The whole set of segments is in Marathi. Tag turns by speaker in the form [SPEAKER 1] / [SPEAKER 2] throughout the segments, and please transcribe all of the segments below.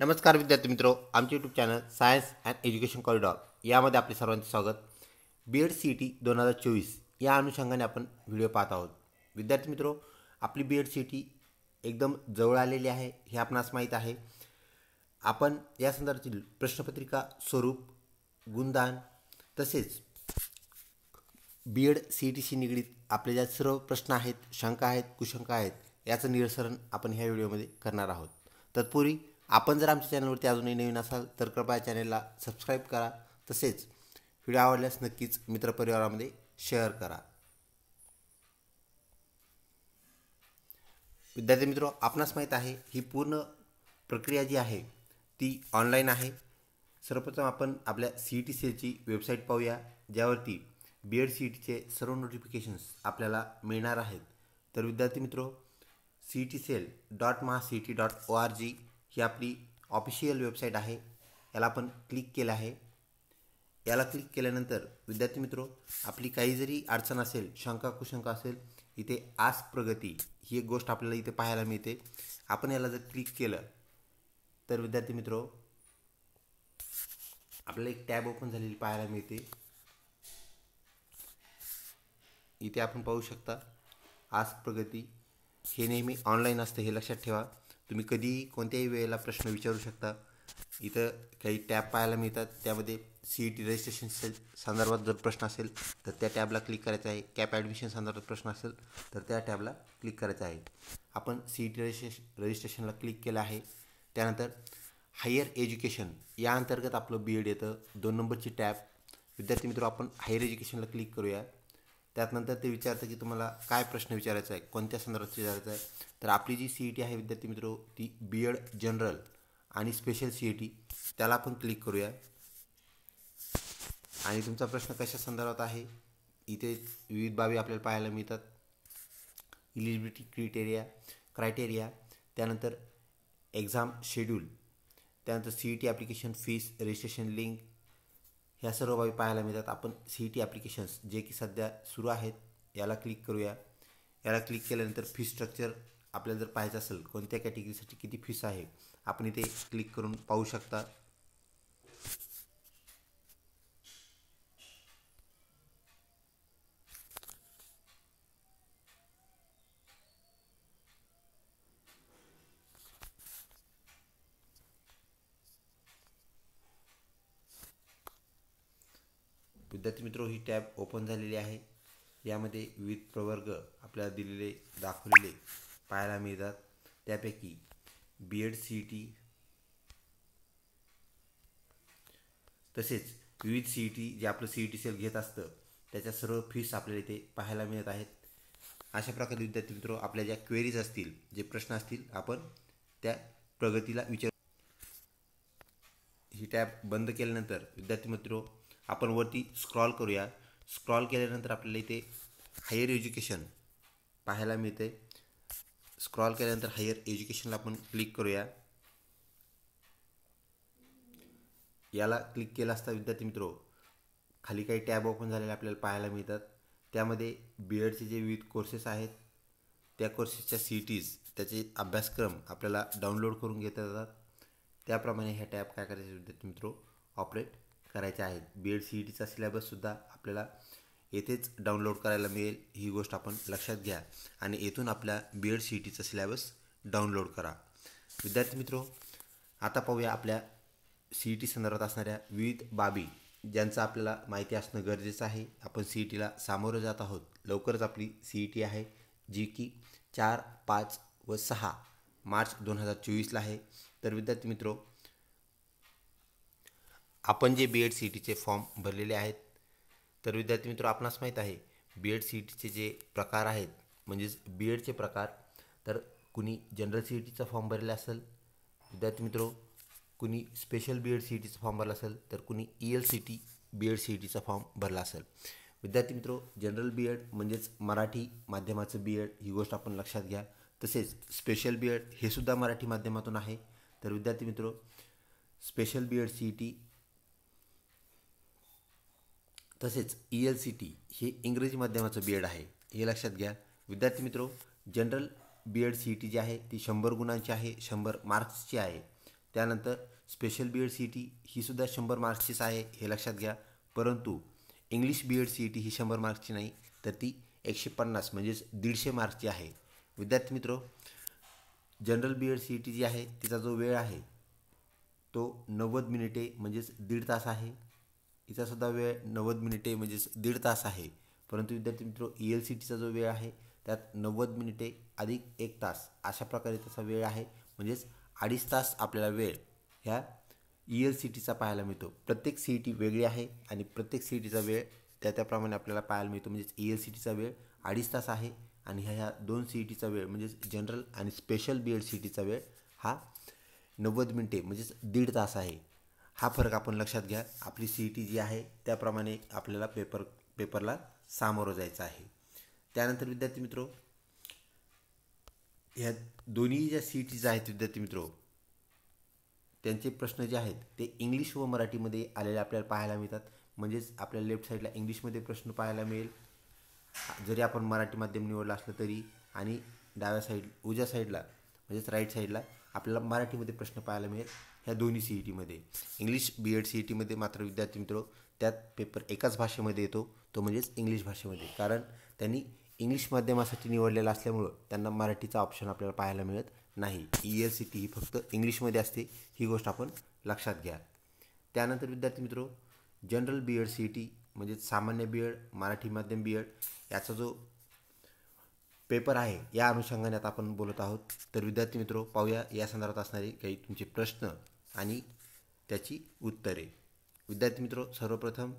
[SPEAKER 1] नमस्कार विद्यार्थी मित्रो आमचे YouTube channel science and education corridor यामध्ये आपले सर्वांचे स्वागत B Ed C E T दोन हजार चोवीस या अनुषंगाने आपण व्हिडिओ पाहत आहोत विद्यार्थी मित्रो आपली B Ed C E T एकदम जवळ आलेली आहे हे आपणास माहीत आहे आपण या संदर्भातील प्रश्नपत्रिका स्वरूप गुणदान तसेच बी एड सी ई टीशी निगडीत आपले ज्या सर्व प्रश्न आहेत शंका आहेत कुशंका आहेत याचं निरसरण आपण ह्या व्हिडिओमध्ये करणार आहोत तत्पूर्वी आपण जर आमच्या चॅनलवरती अजूनही नवीन असाल तर कृपया चॅनलला सबस्क्राईब करा तसेच व्हिडिओ आवडल्यास नक्कीच मित्रपरिवारामध्ये शेअर करा विद्यार्थी मित्र आपणास माहीत आहे ही पूर्ण प्रक्रिया जी आहे ती ऑनलाईन आहे सर्वप्रथम आपण आपल्या सी ई टी सेलची वेबसाईट पाहूया ज्यावरती बी एड सी ई टीचे सर्व नोटिफिकेशन्स आपल्याला मिळणार आहेत तर विद्यार्थी मित्रो C E T cell dot Maha C T dot O R G ही आपली ऑफिशियल वेबसाईट आहे याला आपण क्लिक केलं आहे याला क्लिक केल्यानंतर विद्यार्थी मित्रो आपली काही जरी अडचण असेल शंका कुशंका असेल इथे आस प्रगती ही एक गोष्ट आपल्याला इथे पाहायला मिळते आपण याला जर क्लिक केलं तर विद्यार्थी मित्रो आपल्याला एक टॅब ओपन झालेली पाहायला मिळते इथे आपण पाहू शकता आस्क प्रगती हे नेहमी ऑनलाईन असतं हे लक्षात ठेवा तुम्ही कधी कोणत्याही वेळेला प्रश्न विचारू शकता इथं काही टॅब पाहायला मिळतात त्यामध्ये सी ई टी रजिस्ट्रेशन संदर्भात जर प्रश्न असेल तर त्या टॅबला क्लिक करायचा आहे कॅप ॲडमिशन संदर्भात प्रश्न असेल तर त्या टॅबला क्लिक करायचा आहे आपण सी टी रजिस्ट्रेशन रजिस्ट्रेशनला क्लिक केलं आहे त्यानंतर हायर एज्युकेशन या अंतर्गत आपलं बी एड येतं दोन नंबरची टॅब विद्यार्थी मित्र आपण हायर एज्युकेशनला क्लिक करूया त्यानंतर ते विचारतं की तुम्हाला काय प्रश्न विचारायचा आहे कोणत्या संदर्भात विचारायचा आहे तर आपली जी सी ई टी आहे विद्यार्थी मित्रो ती बी एड जनरल आणि स्पेशल सी ई टी त्याला आपण क्लिक करूया आणि तुमचा प्रश्न कशा संदर्भात आहे इथे विविध बाबी आपल्याला पाहायला मिळतात इलिजिबिलिटी क्रिटेरिया क्रायटेरिया त्यानंतर एक्झाम शेड्यूल त्यानंतर C E T application fees registration link या सर्व बाबी पाहायला मिळतात आपण सी ई टी ॲप्लिकेशन्स जे की सध्या सुरू आहेत याला क्लिक करूया याला क्लिक केल्यानंतर फी स्ट्रक्चर आपल्याला जर पाहायचं असेल कोणत्या कॅटेगरीसाठी किती फीस आहे आपण इथे क्लिक करून पाहू शकता मित्रो ही टॅब ओपन झालेली आहे यामध्ये विविध प्रवर्ग आपल्याला दिलेले दाखवलेले पाहायला मिळतात त्यापैकी बी एड सी टी तसेच विविध सी ई टी जे आपलं सी ई टी सेल घेत असतं त्याच्या सर्व फीस आपल्याला इथे पाहायला मिळत आहेत अशा प्रकारे विद्यार्थी मित्रो आपल्या ज्या क्वेरीज असतील जे प्रश्न असतील आपण त्या प्रगतीला विचार ही टॅब बंद केल्यानंतर विद्यार्थी मित्रो आपण वरती स्क्रॉल करूया स्क्रॉल केल्यानंतर आपल्याला इथे हायर एज्युकेशन पाहायला मिळते स्क्रॉल केल्यानंतर हायर एज्युकेशनला आपण क्लिक करूया याला क्लिक केला असता विद्यार्थी मित्रो खाली काही टॅब ओपन झालेले आपल्याला पाहायला मिळतात त्यामध्ये बी एडचे जे विविध कोर्सेस आहेत त्या कोर्सेसच्या सी टीज त्याचे अभ्यासक्रम आपल्याला डाउनलोड करून घेता येतात त्याप्रमाणे ह्या टॅब काय करायचे विद्यार्थी मित्रो ऑपरेट करायच्या आहेत बी एड सी ई टीचा सिलेबससुद्धा आपल्याला येथेच डाउनलोड करायला मिळेल ही गोष्ट आपण लक्षात घ्या आणि येथून आपल्या बी एड सी ई टीचा सिलेबस डाउनलोड करा विद्यार्थी मित्रो आता पाहूया आपल्या सी ई टी संदर्भात असणाऱ्या विविध बाबी ज्यांचं आपल्याला माहिती असणं गरजेचं आहे आपण सी ई e टीला सामोरं जात आहोत लवकरच आपली सी ई टी आहे जी की चार पाच व सहा मार्च दोन हजार चोवीसला आहे तर विद्यार्थी मित्रो आपण जे बी एड सी टीचे फॉर्म भरलेले आहेत तर विद्यार्थी मित्र आपणास माहीत आहे बी एड सी टीचे जे प्रकार आहेत म्हणजेच बी एडचे प्रकार तर कुणी जनरल सी ई टीचा फॉर्म भरलेला असेल विद्यार्थी मित्र कुणी special B Ed C E टीचा फॉर्म भरला असेल तर कुणी E L C T B Ed C E टीचा फॉर्म भरला असेल विद्यार्थी मित्र जनरल बी एड म्हणजेच मराठी माध्यमाचं बी एड ही गोष्ट आपण लक्षात घ्या तसेच स्पेशल बी एड हे सुद्धा मराठी माध्यमातून आहे तर विद्यार्थी मित्र special B Ed C E T तसेच ई एल सी टी हे इंग्रजी माध्यमाचं बी एड आहे हे लक्षात घ्या विद्यार्थी मित्रो general B Ed C E T जी आहे ती शंभर गुणांची आहे शंभर मार्क्सची आहे त्यानंतर special B Ed C E T ही सुद्धा शंभर मार्क्सचीच आहे हे लक्षात घ्या परंतु English B Ed C E T ही शंभर मार्क्सची नाही तर ती एकशे पन्नास म्हणजेच दीडशे मार्क्सची आहे विद्यार्थी मित्रो general B Ed C E T जी आहे तिचा जो वेळ आहे तो नव्वद मिनिटे म्हणजेच दीड तास आहे सुद्धा वेळ नव्वद मिनिटे म्हणजेच दीड तास आहे परंतु विद्यार्थी मित्र ई e एल सी टीचा जो वेळ आहे त्यात नव्वद मिनिटे अधिक एक तास अशा प्रकारे त्याचा वेळ आहे म्हणजेच अडीच तास आपल्याला वेळ ह्या ई एल सी टीचा पाहायला मिळतो प्रत्येक सी ई टी वेगळी आहे आणि प्रत्येक सी ई e टीचा वेळ त्या त्याप्रमाणे आपल्याला पाहायला मिळतो म्हणजेच ई एल सी टीचा वेळ अडीच तास आहे आणि ह्या ह्या दोन सी ई e टीचा वेळ म्हणजेच जनरल आणि स्पेशल बी एड सी टीचा वेळ हा नव्वद मिनिटे म्हणजेच दीड तास आहे हा फरक आपण लक्षात घ्या आपली सी ई टी जी आहे त्याप्रमाणे आपल्याला पेपर पेपरला सामोरं जायचं आहे त्यानंतर विद्यार्थी मित्रो ह्या दोन्ही ज्या सी ई टीज आहेत विद्यार्थी मित्रो त्यांचे प्रश्न जे आहेत ते इंग्लिश व मराठीमध्ये आलेले आपल्याला पाहायला मिळतात म्हणजेच आपल्या लेफ्ट साईडला इंग्लिशमध्ये प्रश्न पाहायला मिळेल जरी आपण मराठी माध्यम निवडलं असलं तरी आणि डाव्या साईड उज्या साईडला म्हणजेच राईट साईडला आपल्याला मराठीमध्ये प्रश्न पाहायला मिळेल ह्या दोन्ही सी ई टीमध्ये English B Ed C E टीमध्ये मात्र विद्यार्थी मित्र त्यात पेपर एकाच भाषेमध्ये येतो तो म्हणजेच इंग्लिश भाषेमध्ये कारण त्यांनी इंग्लिश माध्यमासाठी निवडलेला असल्यामुळं त्यांना मराठीचा ऑप्शन आपल्याला पाहायला मिळत नाही ई एल सी टी ही फक्त इंग्लिशमध्ये असते ही गोष्ट आपण लक्षात घ्या त्यानंतर विद्यार्थी मित्रो general B Ed C E T म्हणजेच सामान्य बी एड मराठी माध्यम बी एड याचा जो पेपर आहे या अनुषंगाने आता आपण बोलत आहोत तर विद्यार्थी मित्रो पाहूया या संदर्भात असणारे काही तुमचे प्रश्न आणि त्याची उत्तरे विद्यार्थी मित्रो सर्वप्रथम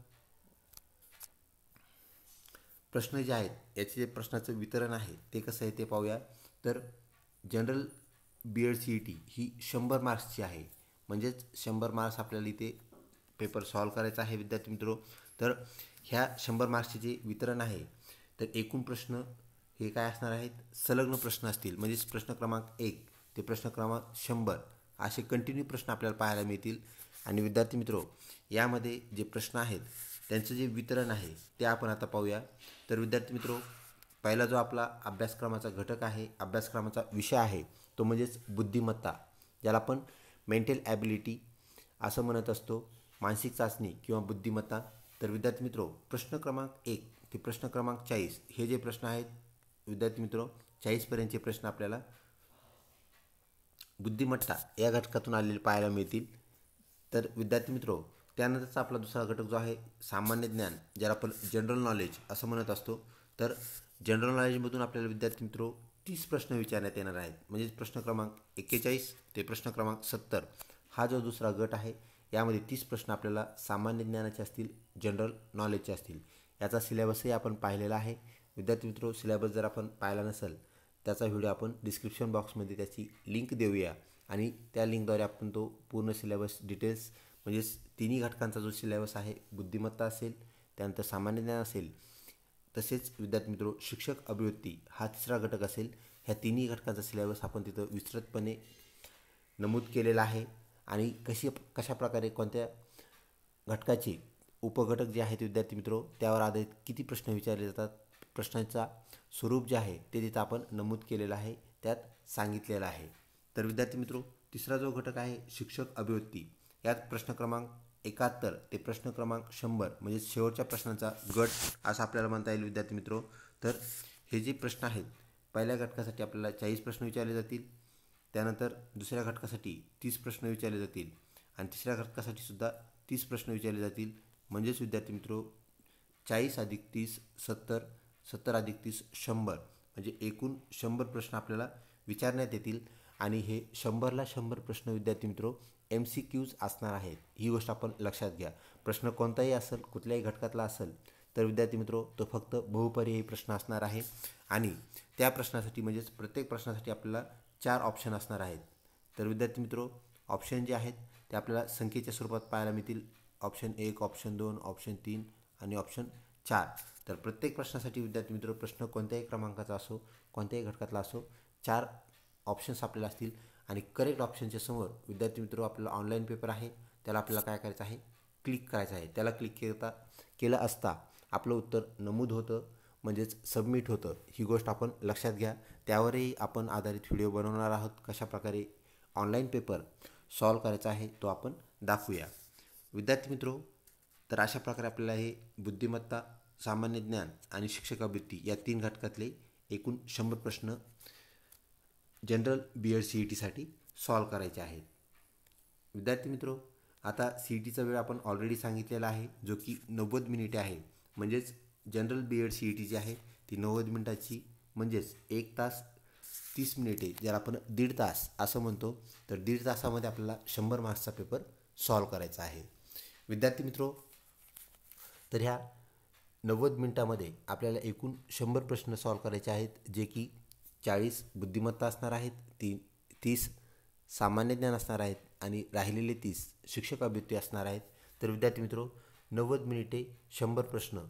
[SPEAKER 1] प्रश्न जे आहेत याचे जे प्रश्नाचं वितरण आहे ते कसं आहे ते पाहूया तर general B Ed C E T ही शंभर मार्क्सची आहे म्हणजेच शंभर मार्क्स आपल्याला इथे पेपर सॉल्व करायचा आहे विद्यार्थी मित्रो तर ह्या शंभर मार्क्सचे जे वितरण आहे तर एकूण प्रश्न हे काय असणार आहेत संलग्न प्रश्न असतील म्हणजेच प्रश्न क्रमांक एक ते प्रश्न क्रमांक शंभर असे कंटिन्यू प्रश्न आपल्याला पाहायला मिळतील आणि विद्यार्थी मित्रो यामध्ये जे प्रश्न आहेत त्यांचं जे वितरण आहे ते आपण आता पाहूया तर विद्यार्थी मित्रो पहिला जो आपला अभ्यासक्रमाचा घटक आहे अभ्यासक्रमाचा विषय आहे तो म्हणजेच बुद्धिमत्ता ज्याला आपण मेंटल ॲबिलिटी असं म्हणत असतो मानसिक चाचणी किंवा बुद्धिमत्ता तर विद्यार्थी मित्रो प्रश्न क्रमांक एक ते प्रश्न क्रमांक चाळीस हे जे प्रश्न आहेत विद्यार्थी मित्र चाळीसपर्यंतचे प्रश्न आपल्याला बुद्धिमत्ता या घटकातून आलेले पाहायला मिळतील तर विद्यार्थी मित्र त्यानंतरचा आपला दुसरा घटक जो आहे सामान्य ज्ञान ज्याला आपण जनरल नॉलेज असं म्हणत असतो तर जनरल नॉलेजमधून आपल्याला विद्यार्थी मित्र तीस प्रश्न विचारण्यात येणार आहेत म्हणजे प्रश्न क्रमांक एक्केचाळीस ते प्रश्न क्रमांक सत्तर हा जो दुसरा गट आहे यामध्ये तीस प्रश्न आपल्याला सामान्य ज्ञानाचे असतील जनरल नॉलेजचे असतील याचा सिलेबसही आपण पाहिलेला आहे विद्यार्थी मित्रो सिलेबस जर आपण पाहिला नसेल त्याचा व्हिडिओ आपण डिस्क्रिप्शन बॉक्समध्ये त्याची लिंक देऊया आणि त्या लिंकद्वारे आपण तो पूर्ण सिलेबस डिटेल्स म्हणजेच तिन्ही घटकांचा जो सिलेबस आहे बुद्धिमत्ता असेल त्यानंतर सामान्य ज्ञान असेल तसेच विद्यार्थी मित्रो शिक्षक अभिवृत्ती हा तिसरा घटक असेल ह्या तिन्ही घटकांचा सिलेबस आपण तिथं विस्तृतपणे नमूद केलेला आहे आणि कशी कशाप्रकारे कोणत्या घटकाचे उपघटक जे आहेत विद्यार्थी मित्रो त्यावर आधारित किती प्रश्न विचारले जातात प्रश्नांचा स्वरूप जे आहे ते तिथं आपण नमूद केलेलं आहे त्यात सांगितलेलं आहे तर विद्यार्थी मित्रो तिसरा जो घटक आहे शिक्षक अभिव्यक्ती यात प्रश्न क्रमांक एकाहत्तर ते प्रश्न क्रमांक शंभर म्हणजे शेवटच्या प्रश्नांचा गट असं आपल्याला म्हणता येईल विद्यार्थी मित्रो तर हे जे प्रश्न आहेत पहिल्या घटकासाठी आपल्याला चाळीस प्रश्न विचारले जातील त्यानंतर दुसऱ्या घटकासाठी तीस प्रश्न विचारले जातील आणि तिसऱ्या घटकासाठी सुद्धा तीस प्रश्न विचारले जातील म्हणजेच विद्यार्थी मित्रो चाळीस अधिक तीस सत्तर सत्तर अधिक तीस शंभर म्हणजे एकूण शंभर प्रश्न आपल्याला विचारण्यात येतील आणि हे शंभरला शंभर प्रश्न विद्यार्थी मित्रो एम सी क्यूज असणार आहेत ही गोष्ट आपण लक्षात घ्या प्रश्न कोणताही असेल कुठल्याही घटकातला असेल तर विद्यार्थी मित्रो तो फक्त बहुपर्यायी प्रश्न असणार आहे आणि त्या प्रश्नासाठी म्हणजेच प्रत्येक प्रश्नासाठी आपल्याला चार ऑप्शन असणार आहेत तर विद्यार्थी मित्रो ऑप्शन जे आहेत ते आपल्याला संख्येच्या स्वरूपात पाहायला मिळतील ऑप्शन एक ऑप्शन दोन ऑप्शन तीन आणि ऑप्शन चार तर प्रत्येक प्रश्नासाठी विद्यार्थी मित्र प्रश्न कोणत्याही क्रमांकाचा असो कोणत्याही घटकातला असो चार ऑप्शन्स आपल्याला असतील आणि करेक्ट ऑप्शनच्या समोर विद्यार्थी मित्र आपला ऑनलाईन पेपर आहे त्याला आपल्याला काय करायचं आहे क्लिक करायचं आहे त्याला क्लिक करता केलं असता आपलं उत्तर नमूद होतं म्हणजेच सबमिट होतं ही गोष्ट आपण लक्षात घ्या त्यावरही आपण आधारित व्हिडिओ बनवणार आहोत कशाप्रकारे ऑनलाईन पेपर सॉल्व करायचा आहे तो आपण दाखवूया विद्यार्थी मित्रो तर अशा प्रकारे आपल्याला हे बुद्धिमत्ता सामान्य ज्ञान आणि शिक्षकावृत्ती या तीन घटकातले एकूण शंभर प्रश्न general B Ed C E टीसाठी सॉल्व करायचे आहेत विद्यार्थी मित्रो आता सी ई e टीचा वेळ आपण ऑलरेडी सांगितलेला आहे जो की नव्वद मिनिटे आहे म्हणजेच general B Ed C E T जी आहे ती नव्वद मिनिटाची म्हणजेच एक तास तीस मिनिटे ज्याला आपण दीड तास असं म्हणतो तर दीड तासामध्ये आपल्याला शंभर मार्क्सचा पेपर सॉल्व करायचा आहे विद्यार्थी मित्रो तर ह्या नव्वद मिनटामध्ये आपल्याला एकूण शंभर प्रश्न सॉल्व करायचे आहेत जे की चाळीस बुद्धिमत्ता असणार आहेत ती तीस सामान्य ज्ञान असणार आहेत आणि राहिलेले तीस शिक्षक अभिवृत्ती असणार आहेत तर विद्यार्थी मित्रो नव्वद मिनिटे शंभर प्रश्न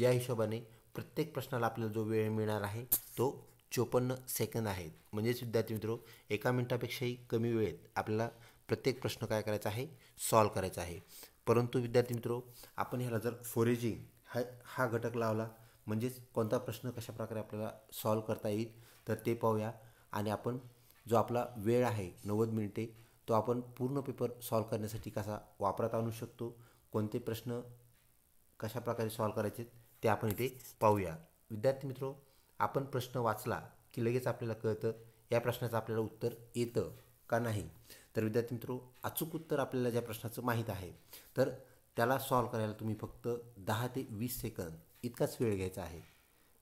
[SPEAKER 1] या हिशोबाने प्रत्येक प्रश्नाला आपल्याला जो वेळ मिळणार आहे तो चोपन्न सेकंद आहेत म्हणजेच विद्यार्थी मित्रो एका मिनिटापेक्षाही कमी वेळेत आपल्याला प्रत्येक प्रश्न काय करायचा आहे सॉल्व करायचा आहे परंतु विद्यार्थी मित्रो आपण ह्याला जर फोरेजिंग हा हा घटक लावला म्हणजेच कोणता प्रश्न कशाप्रकारे आपल्याला सॉल्व करता येईल तर ते पाहूया आणि आपण जो आपला वेळ आहे नव्वद मिनिटे तो आपण पूर्ण पेपर सॉल्व करण्यासाठी कसा वापरात आणू शकतो कोणते प्रश्न कशाप्रकारे सॉल्व करायचे ते आपण इथे पाहूया विद्यार्थी मित्रो आपण प्रश्न वाचला की लगेच आपल्याला कळतं या प्रश्नाचं आपल्याला उत्तर येतं का नाही तर विद्यार्थी मित्रो अचूक उत्तर आपल्याला ज्या प्रश्नाचं माहीत आहे तर त्याला सॉल्व करायला तुम्ही फक्त दहा ते वीस सेकंद इतकाच वेळ घ्यायचा आहे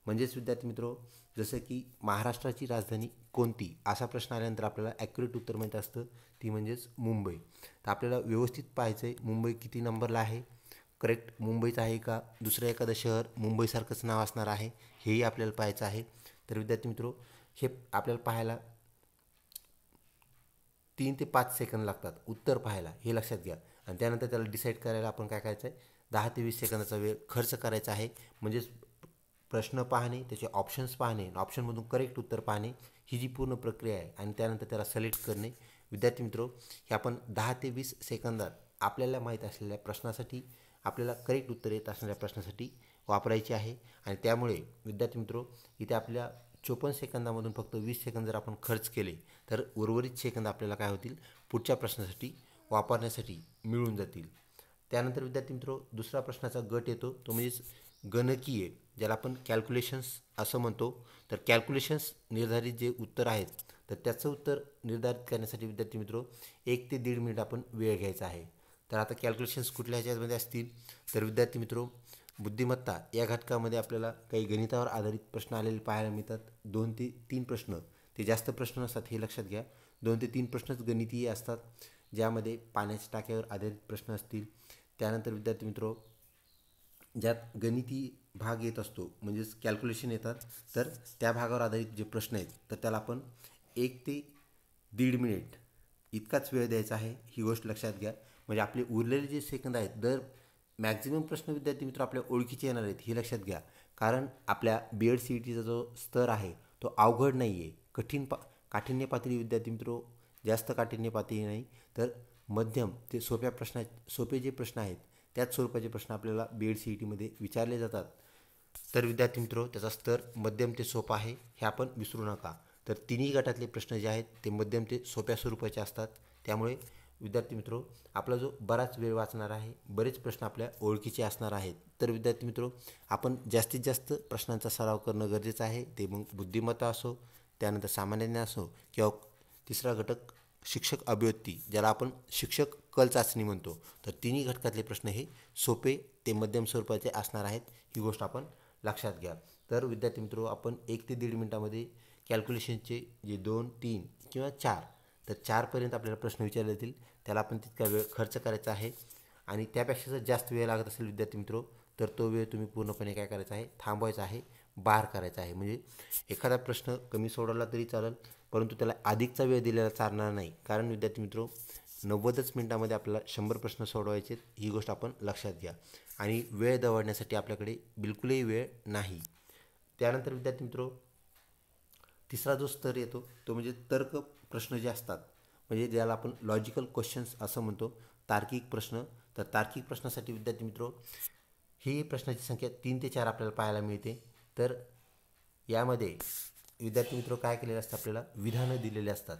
[SPEAKER 1] म्हणजेच विद्यार्थी मित्रो जसं की महाराष्ट्राची राजधानी कोणती असा प्रश्न आल्यानंतर आपल्याला ॲक्युरेट उत्तर माहीत असतं ती म्हणजेच मुंबई तर आपल्याला व्यवस्थित पाहायचं आहे मुंबई किती नंबरला आहे करेक्ट मुंबईचं आहे का दुसरं एखादं शहर मुंबईसारखंच नाव असणार आहे हेही आपल्याला पाहायचं आहे तर विद्यार्थी मित्रो हे आपल्याला पाहायला तीन ते पाच सेकंद लागतात उत्तर पाहायला हे लक्षात घ्या आणि त्यानंतर त्याला डिसाईड करायला आपण काय करायचं आहे दहा ते वीस सेकंदाचा वेळ खर्च करायचा आहे म्हणजेच प्रश्न पाहणे त्याचे ऑप्शन्स पाहणे ऑप्शनमधून करेक्ट उत्तर पाहणे ही जी पूर्ण प्रक्रिया आहे आणि त्यानंतर त्याला सिलेक्ट करणे विद्यार्थी मित्रो हे आपण दहा ते वीस सेकंदात आपल्याला माहीत असलेल्या प्रश्नासाठी आपल्याला करेक्ट उत्तर येत असणाऱ्या प्रश्नासाठी वापरायची आहे आणि त्यामुळे विद्यार्थी मित्रो इथे आपल्या चोपन्न सेकंदामधून फक्त वीस सेकंद जर आपण खर्च केले तर उर्वरित सेकंद आपल्याला काय होतील पुढच्या प्रश्नासाठी वापरण्यासाठी मिळून जातील त्यानंतर विद्यार्थी मित्रो दुसरा प्रश्नाचा गट येतो तो म्हणजेच गणकीय ज्याला आपण कॅल्क्युलेशन्स असं म्हणतो तर कॅल्क्युलेशन्स निर्धारित जे उत्तर आहेत तर त्याचं उत्तर निर्धारित करण्यासाठी विद्यार्थी मित्रो एक ते दीड मिनिट आपण वेळ घ्यायचा आहे तर आता कॅल्क्युलेशन्स कुठल्या ह्याच्यामध्ये असतील तर विद्यार्थी मित्रो बुद्धिमत्ता या घटकामध्ये आपल्याला काही गणितावर आधारित प्रश्न आलेले पाहायला मिळतात दोन ते तीन प्रश्न ते जास्त प्रश्न नसतात हे लक्षात घ्या दोन ते तीन प्रश्नच गणितीय असतात ज्यामध्ये पाण्याच्या टाक्यावर आधारित प्रश्न असतील त्यानंतर विद्यार्थी मित्रो ज्यात गणिती भाग येत असतो म्हणजेच कॅल्क्युलेशन येतात तर त्या भागावर आधारित जे प्रश्न आहेत तर त्याला आपण एक ते दीड मिनिट इतकाच वेळ द्यायचा आहे ही गोष्ट लक्षात घ्या म्हणजे आपले उरलेले जे सेकंद आहेत दर मॅक्झिमम प्रश्न विद्यार्थी मित्र आपल्या ओळखीचे येणार आहेत हे लक्षात घ्या कारण आपल्या बी एड सी ई टीचा जो स्तर आहे तो अवघड नाही आहे कठीण पा काठिण्य पातळी विद्यार्थी मित्रो जास्त काठिण्यपातीही नाही तर मध्यम ते सोप्या प्रश्ना सोपे जे प्रश्न आहेत त्याच स्वरूपाचे प्रश्न आपल्याला B Ed C E e टीमध्ये विचारले जातात तर विद्यार्थी मित्रो त्याचा स्तर मध्यम ते सोपा आहे हे आपण विसरू नका तर तिन्ही गटातले प्रश्न जे आहेत ते मध्यम ते सोप्या स्वरूपाचे असतात त्यामुळे विद्यार्थी मित्रो आपला जो बराच वेळ वाचणार आहे बरेच प्रश्न आपल्या ओळखीचे असणार आहेत तर विद्यार्थी मित्रो आपण जास्तीत जास्त प्रश्नांचा सराव करणं गरजेचं आहे ते मग बुद्धिमत्ता असो त्यानंतर सामान्य ज्ञान असो किंवा तिसरा घटक शिक्षक अभिव्यक्ती ज्याला आपण शिक्षक कल चाचणी म्हणतो तर तिन्ही घटकातले प्रश्न हे सोपे ते मध्यम स्वरूपाचे असणार आहेत ही गोष्ट आपण लक्षात घ्या तर विद्यार्थी मित्रो आपण एक ते दीड मिनटामध्ये कॅल्क्युलेशनचे जे दोन तीन किंवा चार तर चारपर्यंत आपल्याला प्रश्न विचारले जातील त्याला आपण तितका वेळ खर्च करायचा आहे आणि त्यापेक्षा जर जास्त वेळ लागत असेल विद्यार्थी मित्रो तर तो वेळ तुम्ही पूर्णपणे काय करायचा आहे थांबवायचा आहे बार करायचा आहे म्हणजे एखादा प्रश्न कमी सोडवला तरी चालेल परंतु त्याला अधिकचा वेळ दिलेला चालणार नाही कारण विद्यार्थी मित्रो नव्वदच मिनटामध्ये आपल्याला शंभर प्रश्न सोडवायचे ही गोष्ट आपण लक्षात घ्या आणि वेळ दवडण्यासाठी आपल्याकडे बिलकुलही वेळ नाही त्यानंतर विद्यार्थी मित्रो तिसरा जो स्तर येतो तो म्हणजे तर्क प्रश्न जे असतात म्हणजे ज्याला आपण लॉजिकल क्वेश्चन्स असं म्हणतो तार्किक प्रश्न तर तार्किक प्रश्नासाठी विद्यार्थी मित्रो ही प्रश्नाची संख्या तीन ते चार आपल्याला पाहायला मिळते तर यामध्ये विद्यार्थी मित्र काय केलेलं असतं आपल्याला विधानं दिलेले असतात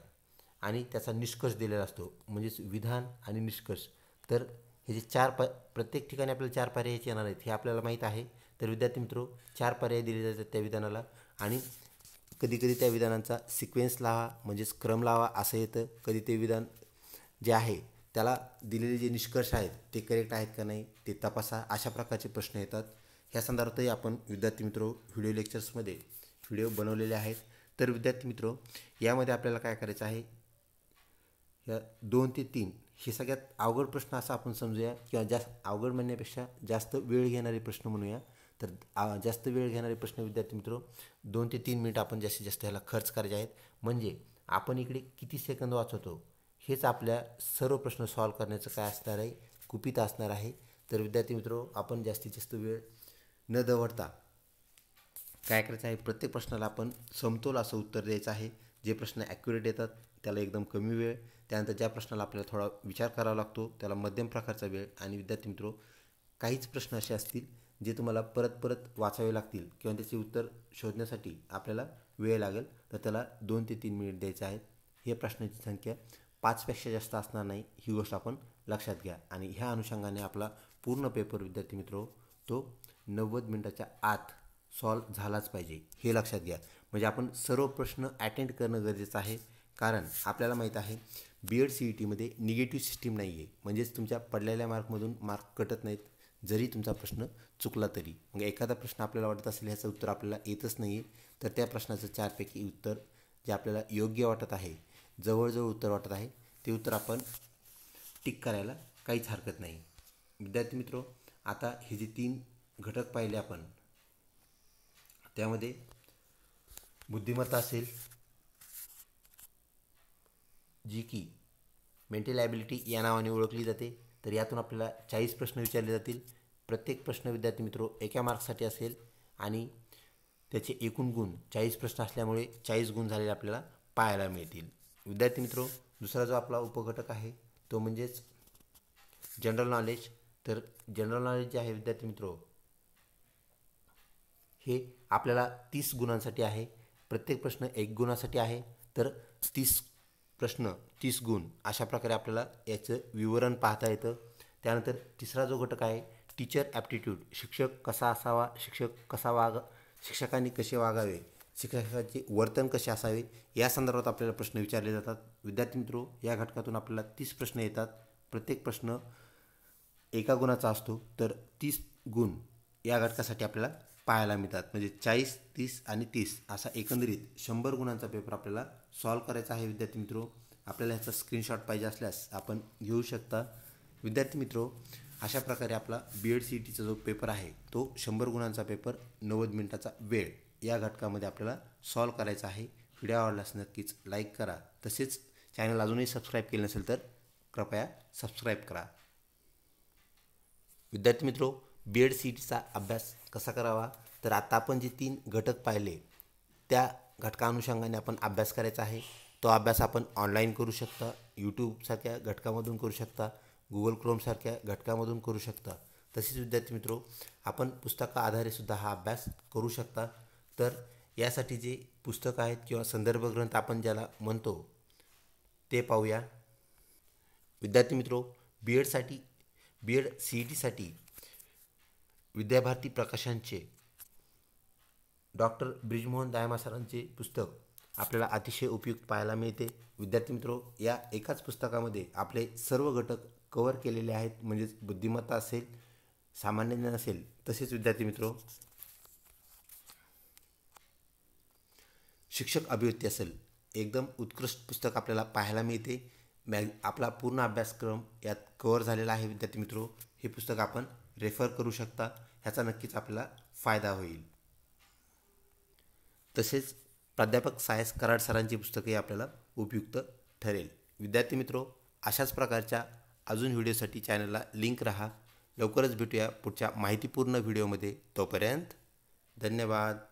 [SPEAKER 1] आणि त्याचा निष्कर्ष दिलेला असतो म्हणजेच विधान आणि निष्कर्ष तर हे जे चार प प्रत्येक ठिकाणी आपल्याला चार पर्यायाचे येणार आहेत हे आपल्याला माहीत आहे तर विद्यार्थी मित्रो चार पर्याय दिले जातात त्या विधानाला आणि कधीकधी त्या विधानांचा सिक्वेन्स लावा म्हणजेच क्रम लावा असं येतं कधी ते विधान जे आहे त्याला दिलेले जे निष्कर्ष आहेत ते करेक्ट आहेत का नाही ते तपासा अशा प्रकारचे प्रश्न येतात ह्या संदर्भातही आपण विद्यार्थी मित्रो व्हिडिओ लेक्चर्समध्ये व्हिडिओ बनवलेले आहेत तर विद्यार्थी मित्र यामध्ये आपल्याला काय करायचं आहे या दोन ते तीन हे सगळ्यात अवघड प्रश्न असा आपण समजूया किंवा जास्त अवघड म्हणण्यापेक्षा जास्त वेळ घेणारे प्रश्न म्हणूया तर जास्त वेळ घेणारे प्रश्न विद्यार्थी मित्र दोन ते तीन मिनिट आपण जास्तीत जास्त ह्याला खर्च करायचे आहेत म्हणजे आपण इकडे किती सेकंद वाचवतो हेच आपल्या सर्व प्रश्न सॉल्व करण्याचं काय असणार आहे कुपित असणार आहे तर विद्यार्थी मित्र आपण जास्तीत जास्त वेळ न दवडता काय करायचं आहे प्रत्येक प्रश्नाला आपण समतोल असं उत्तर द्यायचं आहे जे प्रश्न ॲक्युरेट येतात त्याला एकदम कमी वेळ त्यानंतर ज्या प्रश्नाला आपल्याला थोडा विचार करावा लागतो त्याला मध्यम प्रकारचा वेळ आणि विद्यार्थी मित्रो काहीच प्रश्न असे असतील जे तुम्हाला परत परत वाचावे लागतील किंवा त्याचे उत्तर शोधण्यासाठी आपल्याला वेळ लागेल तर त्याला दोन ते तीन मिनिट द्यायचे आहेत हे प्रश्नाची संख्या पाचपेक्षा जास्त असणार नाही ही गोष्ट आपण लक्षात घ्या आणि ह्या अनुषंगाने आपला पूर्ण पेपर विद्यार्थी मित्रो तो नव्वद मिनिटाच्या आत सॉल्व झालाच पाहिजे हे लक्षात घ्या म्हणजे आपण सर्व प्रश्न अटेंड करणं गरजेचं आहे कारण आपल्याला माहीत आहे बी एड सी ई टीमध्ये निगेटिव्ह सिस्टीम नाही आहे म्हणजेच तुमच्या पडलेल्या मार्कमधून मार्क कटत नाहीत जरी तुमचा प्रश्न चुकला तरी मग एखादा प्रश्न आपल्याला वाटत असेल ह्याचं उत्तर आपल्याला येतच नाही तर त्या प्रश्नाचं चारपैकी उत्तर जे आपल्याला योग्य वाटत आहे जवळजवळ उत्तर वाटत आहे ते उत्तर आपण टिक करायला काहीच हरकत नाही विद्यार्थी मित्रो आता हे जे तीन घटक पाहिले आपण त्यामध्ये बुद्धिमत्ता असेल जी की मेंटल ॲबिलिटी या नावाने ओळखली जाते तर यातून आपल्याला चाळीस प्रश्न विचारले जातील प्रत्येक प्रश्न विद्यार्थी मित्रो एका मार्क्ससाठी असेल आणि त्याचे एकूण गुण चाळीस प्रश्न असल्यामुळे चाळीस गुण झालेले आपल्याला पाहायला मिळतील विद्यार्थी मित्रो दुसरा जो आपला उपघटक आहे तो म्हणजेच जनरल नॉलेज तर जनरल नॉलेज जे आहे विद्यार्थी मित्रो हे आपल्याला तीस गुणांसाठी आहे प्रत्येक प्रश्न एक गुणासाठी आहे तर तीस प्रश्न तीस गुण अशा प्रकारे आपल्याला याचं विवरण पाहता येतं त्यानंतर तिसरा जो घटक आहे टीचर ॲप्टिट्यूड शिक्षक कसा असावा शिक्षक कसा वाग शिक्षकांनी कसे वागावे शिक्षकाचे वर्तन कसे असावे या संदर्भात आपल्याला प्रश्न विचारले जातात विद्यार्थी मित्रो या घटकातून आपल्याला तीस प्रश्न येतात प्रत्येक प्रश्न एका गुणाचा असतो तर तीस गुण या घटकासाठी आपल्याला पाहायला मिळतात म्हणजे चाळीस तीस आणि तीस असा एकंदरीत शंभर गुणांचा पेपर आपल्याला सॉल्व करायचा आहे विद्यार्थी मित्रो आपल्याला ह्याचा स्क्रीनशॉट पाहिजे असल्यास आपण घेऊ शकता विद्यार्थी मित्रो अशा प्रकारे आपला बी एड सी टीचा जो पेपर आहे तो शंभर गुणांचा पेपर नव्वद मिनिटाचा वेळ या घटकामध्ये आपल्याला सॉल्व करायचा आहे व्हिडिओ आवडल्यास नक्कीच लाईक करा तसेच चॅनल अजूनही सबस्क्राईब केलं नसेल तर कृपया सबस्क्राईब करा विद्यार्थी मित्रो बी एड सी टीचा अभ्यास कसा करावा तर आता आपण जे तीन घटक पाहिले त्या घटकानुषंगाने आपण अभ्यास करायचा आहे तो अभ्यास आपण ऑनलाईन करू शकता यूट्यूबसारख्या घटकामधून करू शकता गुगल क्रोमसारख्या घटकामधून करू शकता तसेच विद्यार्थी मित्रो आपण पुस्तका आधारेसुद्धा हा अभ्यास करू शकता तर यासाठी जे पुस्तकं आहेत किंवा संदर्भ ग्रंथ आपण ज्याला म्हणतो ते पाहूया विद्यार्थी मित्रो बी एडसाठी B Ed C E e टीसाठी विद्याभारती प्रकाशांचे डॉक्टर ब्रिजमोहन दायमा सरांचे पुस्तक आपल्याला अतिशय उपयुक्त पाहायला मिळते विद्यार्थी मित्रो या एकाच पुस्तकामध्ये आपले सर्व घटक कवर केलेले आहेत म्हणजेच बुद्धिमत्ता असेल सामान्य ज्ञान असेल तसेच विद्यार्थी मित्रो शिक्षक अभिव्यक्ती असेल एकदम उत्कृष्ट पुस्तक आपल्याला पाहायला मिळते मॅग आपला पूर्ण अभ्यासक्रम यात कवर झालेला आहे विद्यार्थी मित्रो हे पुस्तक आपण रेफर करू शकता ह्याचा नक्कीच आपल्याला फायदा होईल तसेच प्राध्यापक सायस कराड सरांची पुस्तके आपल्याला उपयुक्त ठरेल विद्यार्थी मित्रो अशाच प्रकारच्या अजून व्हिडिओसाठी चॅनलला लिंक रहा लवकरच भेटूया पुढच्या माहितीपूर्ण व्हिडिओमध्ये तोपर्यंत धन्यवाद